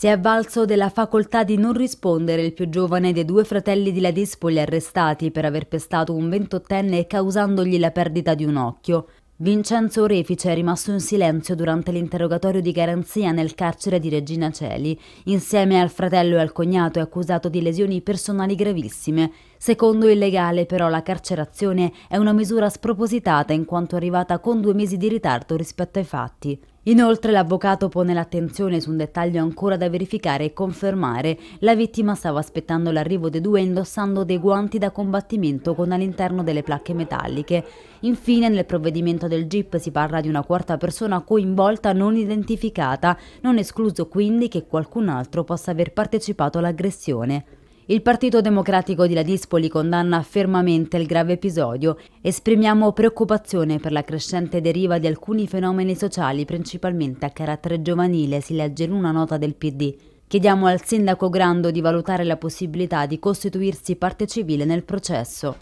si è avvalso della facoltà di non rispondere il più giovane dei due fratelli di Ladispoli arrestati per aver pestato un ventottenne causandogli la perdita di un occhio. Vincenzo Orefice è rimasto in silenzio durante l'interrogatorio di garanzia nel carcere di Regina Celi. Insieme al fratello e al cognato è accusato di lesioni personali gravissime. Secondo il legale, però, la carcerazione è una misura spropositata in quanto arrivata con due mesi di ritardo rispetto ai fatti. Inoltre l'avvocato pone l'attenzione su un dettaglio ancora da verificare e confermare. La vittima stava aspettando l'arrivo dei due indossando dei guanti da combattimento con all'interno delle placche metalliche. Infine nel provvedimento del GIP si parla di una quarta persona coinvolta non identificata, non escluso quindi che qualcun altro possa aver partecipato all'aggressione. Il Partito Democratico di Ladispoli condanna fermamente il grave episodio. Esprimiamo preoccupazione per la crescente deriva di alcuni fenomeni sociali, principalmente a carattere giovanile, si legge in una nota del PD. Chiediamo al sindaco Grando di valutare la possibilità di costituirsi parte civile nel processo.